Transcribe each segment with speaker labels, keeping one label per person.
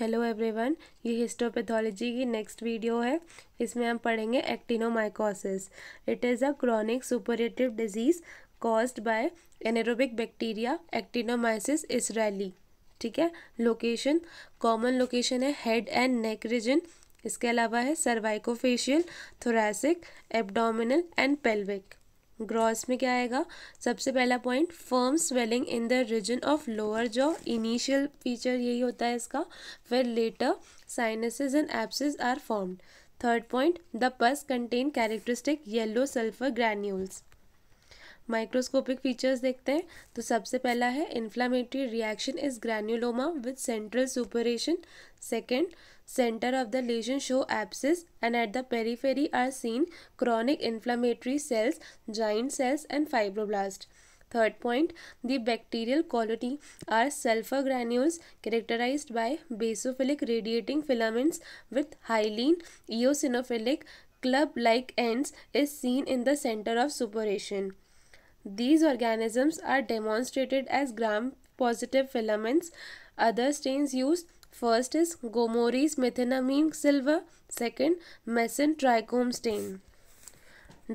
Speaker 1: Hello everyone ये histopathology की next video है इसमें हम पढ़ेंगे actinomycosis it is a chronic suppurative disease caused by anaerobic bacteria actinomyces israelii ठीक है लोकेशन कॉमन लोकेशन है हेड एंड नेक रीजन इसके अलावा है cervicofacial thoracic abdominal and pelvic gross में क्या आएगा सबसे पहला point firm swelling in the region of lower jaw initial feature यही होता है इसका फिर later sinuses and abscess are formed third point the pus contain characteristic yellow sulphur granules microscopic features देखते हैं तो सबसे पहला है inflammatory reaction is granuloma with central suppuration second centre of the lesion show abscess and at the periphery are seen chronic inflammatory cells joint cells and fibroblast third point the bacterial quality are sulphur granules characterise by basophilic radiating filaments with hyaline eosinophilic club like ends is seen in the centre of suppuration These organisms are demonstrated as gram-positive filaments. Other stains used First is Gomori's methanamine silver. Second, Messon trichome stain.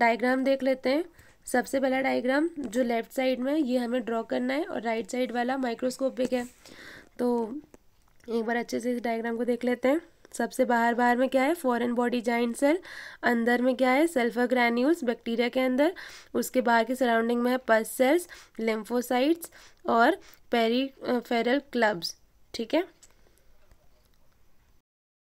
Speaker 1: Diagram देख लेते हैं सबसे पहला diagram जो left side में ये हमें draw करना है और राइट साइड वाला माइक्रोस्कोपिक है तो एक बार अच्छे से इस डायग्राम को देख लेते हैं सबसे बाहर बाहर में क्या है फॉरेन बॉडी जाइंट सेल अंदर में क्या है सल्फर ग्रैन्यूल्स बैक्टीरिया के अंदर उसके बाहर के सराउंडिंग में है पस सेल्स लिम्फोसाइट्स और पेरी फेरल क्लब्स ठीक है